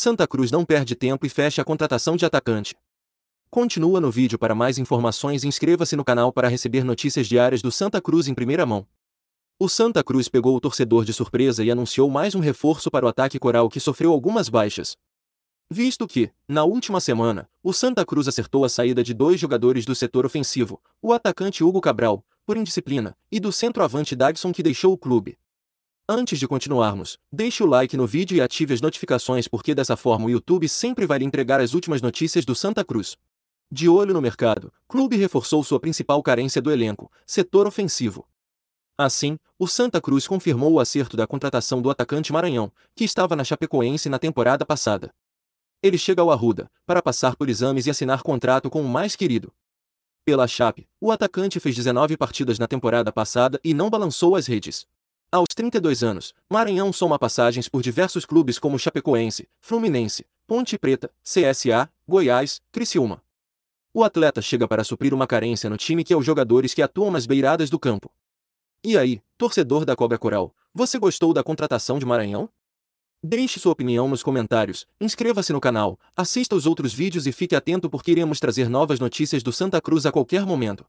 Santa Cruz não perde tempo e fecha a contratação de atacante. Continua no vídeo para mais informações e inscreva-se no canal para receber notícias diárias do Santa Cruz em primeira mão. O Santa Cruz pegou o torcedor de surpresa e anunciou mais um reforço para o ataque coral que sofreu algumas baixas. Visto que, na última semana, o Santa Cruz acertou a saída de dois jogadores do setor ofensivo, o atacante Hugo Cabral, por indisciplina, e do centroavante Dagson que deixou o clube. Antes de continuarmos, deixe o like no vídeo e ative as notificações porque dessa forma o YouTube sempre vai lhe entregar as últimas notícias do Santa Cruz. De olho no mercado, clube reforçou sua principal carência do elenco, setor ofensivo. Assim, o Santa Cruz confirmou o acerto da contratação do atacante Maranhão, que estava na Chapecoense na temporada passada. Ele chega ao Arruda, para passar por exames e assinar contrato com o mais querido. Pela Chape, o atacante fez 19 partidas na temporada passada e não balançou as redes. Aos 32 anos, Maranhão soma passagens por diversos clubes como Chapecoense, Fluminense, Ponte Preta, CSA, Goiás, Criciúma. O atleta chega para suprir uma carência no time que é os jogadores que atuam nas beiradas do campo. E aí, torcedor da Cobra Coral, você gostou da contratação de Maranhão? Deixe sua opinião nos comentários, inscreva-se no canal, assista os outros vídeos e fique atento porque iremos trazer novas notícias do Santa Cruz a qualquer momento.